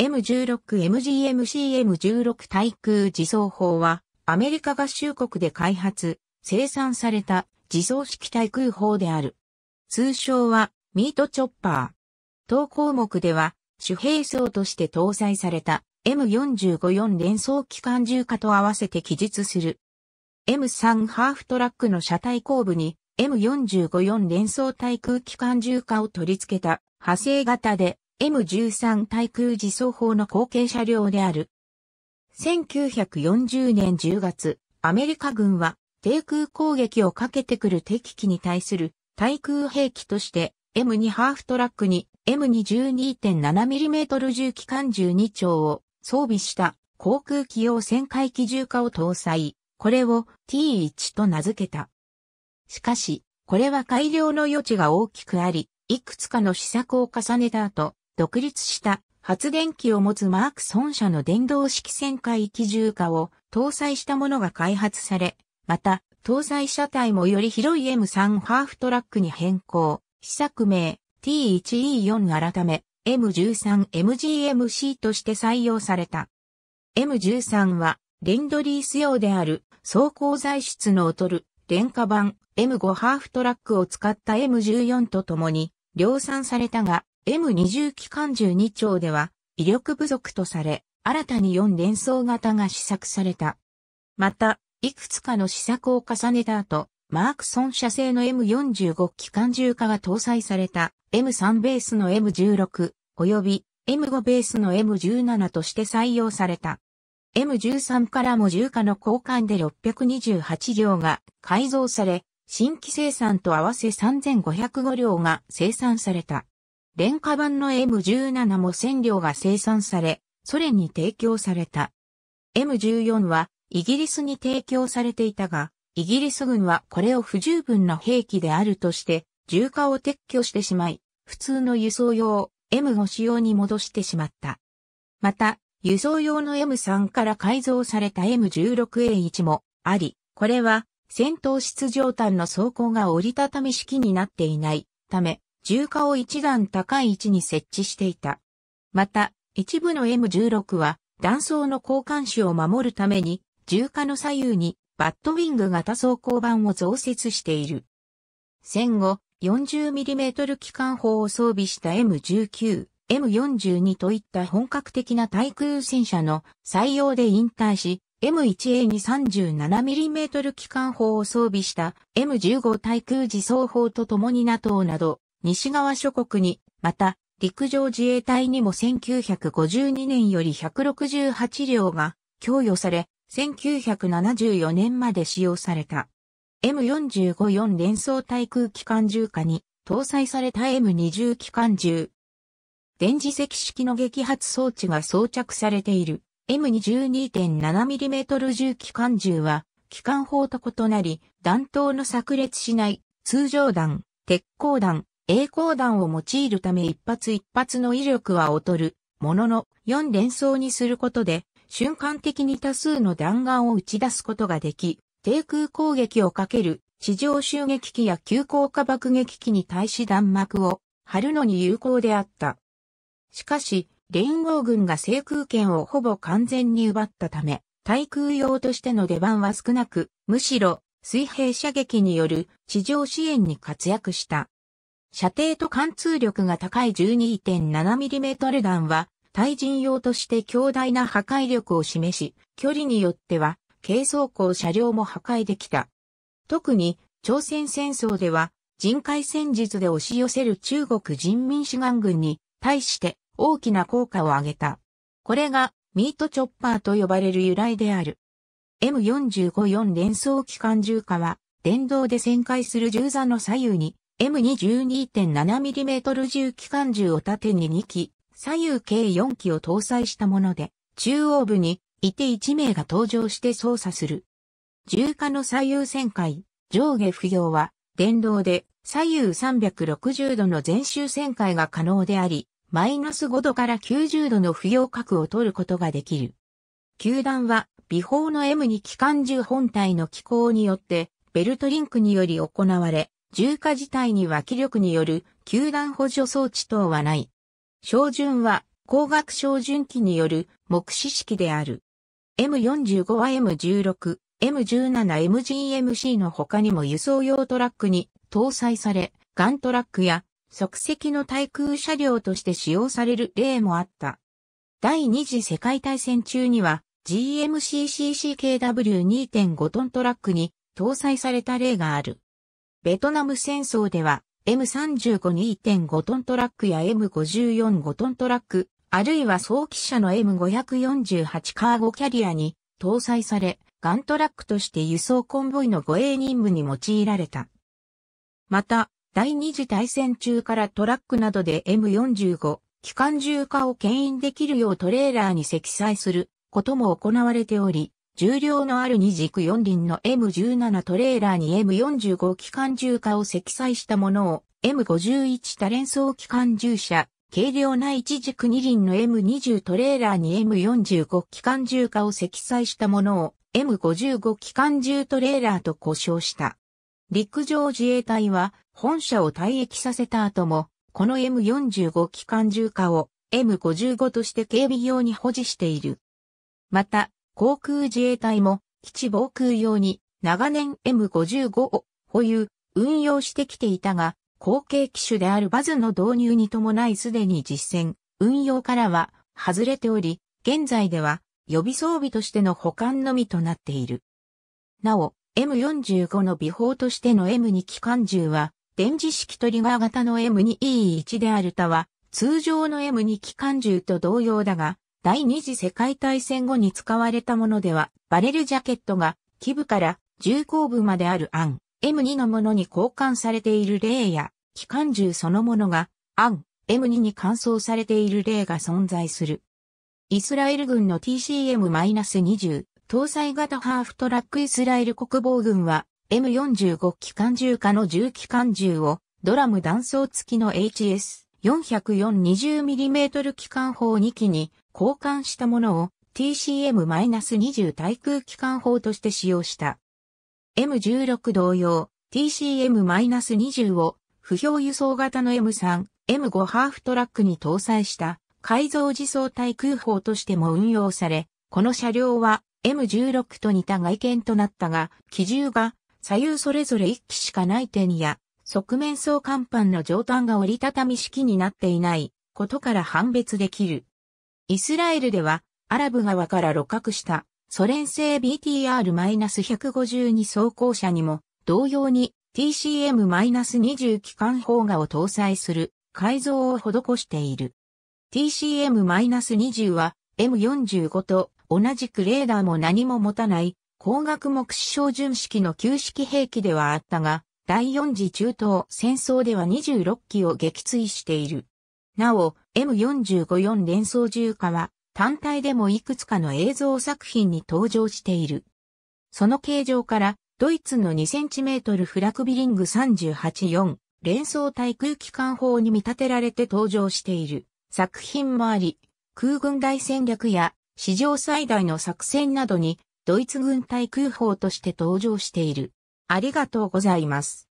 M16MGMCM16 対空自走砲は、アメリカ合衆国で開発、生産された自走式対空砲である。通称は、ミートチョッパー。当項目では、主兵装として搭載された M454 連装機関銃化と合わせて記述する。M3 ハーフトラックの車体後部に M454 連装対空機関銃化を取り付けた派生型で M13 対空自走砲の後継車両である。1940年10月、アメリカ軍は低空攻撃をかけてくる敵機に対する対空兵器として M2 ハーフトラックに M212.7mm 重機関12丁を装備した航空機用旋回機重化を搭載。これを T1 と名付けた。しかし、これは改良の余地が大きくあり、いくつかの試作を重ねた後、独立した発電機を持つマークソン社の電動式旋回機重化を搭載したものが開発され、また、搭載車体もより広い M3 ハーフトラックに変更。試作名 T1E4 改め M13MGMC として採用された。M13 はレンドリース用である走行材質の劣る廉価版 M5 ハーフトラックを使った M14 と共に量産されたが M20 機関12丁では威力不足とされ、新たに4連装型が試作された。また、いくつかの試作を重ねた後、マークソン社製の M45 機関銃化が搭載された M3 ベースの M16 及び M5 ベースの M17 として採用された。M13 からも銃0化の交換で628両が改造され、新規生産と合わせ3505両が生産された。廉価版の M17 も線量が生産され、ソ連に提供された。M14 はイギリスに提供されていたが、イギリス軍はこれを不十分な兵器であるとして、重化を撤去してしまい、普通の輸送用 M5 仕様に戻してしまった。また、輸送用の M3 から改造された M16A1 もあり、これは戦闘室上端の装甲が折りたたみ式になっていないため、重火を一段高い位置に設置していた。また、一部の M16 は、断層の交換手を守るために、重火の左右に、バッドウィング型装甲板を増設している。戦後、40mm 機関砲を装備した M19、M42 といった本格的な対空戦車の採用で引退し、M1A に 37mm 機関砲を装備した M15 対空自走砲と共に NATO など西側諸国に、また、陸上自衛隊にも1952年より168両が供与され、1974年まで使用された。M45-4 連装対空機関銃化に搭載された M20 機関銃。電磁石式の撃発装置が装着されている M22.7mm 銃機関銃は機関砲と異なり弾頭の炸裂しない通常弾、鉄鋼弾、栄光弾を用いるため一発一発の威力は劣る、ものの4連装にすることで、瞬間的に多数の弾丸を打ち出すことができ、低空攻撃をかける地上襲撃機や急降下爆撃機に対し弾幕を張るのに有効であった。しかし、連合軍が制空権をほぼ完全に奪ったため、対空用としての出番は少なく、むしろ水平射撃による地上支援に活躍した。射程と貫通力が高い 12.7mm 弾は、対人用として強大な破壊力を示し、距離によっては、軽装甲車両も破壊できた。特に、朝鮮戦争では、人海戦術で押し寄せる中国人民志願軍に対して大きな効果を上げた。これがミートチョッパーと呼ばれる由来である。M454 連装機関銃火は電動で旋回する銃座の左右に m 2 2 7 m m 重機関銃を縦に2機、左右計4機を搭載したもので、中央部にいて1名が登場して操作する。重火の左右旋回、上下不要は、電動で左右360度の全周旋回が可能であり、マイナス5度から90度の不要角を取ることができる。球団は、微砲の M2 機関銃本体の機構によって、ベルトリンクにより行われ、重火自体には気力による球団補助装置等はない。照準は光学照準器による目視式である。M45 は M16、M17、MGMC の他にも輸送用トラックに搭載され、ガントラックや即席の対空車両として使用される例もあった。第二次世界大戦中には GMCCCKW2.5 トントラックに搭載された例がある。ベトナム戦争では M35-2.5 トントラックや M54-5 トントラック、あるいは早期車の M548 カーゴキャリアに搭載され、ガントラックとして輸送コンボイの護衛任務に用いられた。また、第二次大戦中からトラックなどで M45、機関銃化を牽引できるようトレーラーに積載することも行われており、重量のある二軸四輪の M17 トレーラーに M45 機関銃化を積載したものを M51 多連装機関銃車、軽量な一軸二輪の M20 トレーラーに M45 機関銃化を積載したものを M55 機関銃トレーラーと呼称した。陸上自衛隊は本社を退役させた後も、この M45 機関銃化を M55 として警備用に保持している。また、航空自衛隊も基地防空用に長年 M55 を保有、運用してきていたが、後継機種であるバズの導入に伴いすでに実践、運用からは外れており、現在では予備装備としての保管のみとなっている。なお、M45 の備法としての M2 機関銃は、電磁式トリガー型の M2E1 である他は、通常の M2 機関銃と同様だが、第二次世界大戦後に使われたものでは、バレルジャケットが、基部から重工部まであるアン、M2 のものに交換されている例や、機関銃そのものが、アン、M2 に換装されている例が存在する。イスラエル軍の TCM-20 搭載型ハーフトラックイスラエル国防軍は M45 機関銃化の重機関銃をドラム弾倉付きの HS40420mm 機関砲2機に交換したものを TCM-20 対空機関砲として使用した。M16 同様、TCM-20 を不評輸送型の M3、M5 ハーフトラックに搭載した改造自走対空砲としても運用され、この車両は M16 と似た外見となったが、機銃が左右それぞれ1機しかない点や、側面層甲板の上端が折りたたみ式になっていないことから判別できる。イスラエルでは、アラブ側から露獲したソ連製 BTR-152 装甲車にも、同様に TCM-20 機関砲画を搭載する改造を施している。TCM-20 は M45 と同じくレーダーも何も持たない光学目視照準式の旧式兵器ではあったが、第四次中東戦争では26機を撃墜している。なお、M454 連想重火は単体でもいくつかの映像作品に登場している。その形状から、ドイツの 2cm フラクビリング384連想対空機関砲に見立てられて登場している作品もあり、空軍大戦略や史上最大の作戦などにドイツ軍対空砲として登場している。ありがとうございます。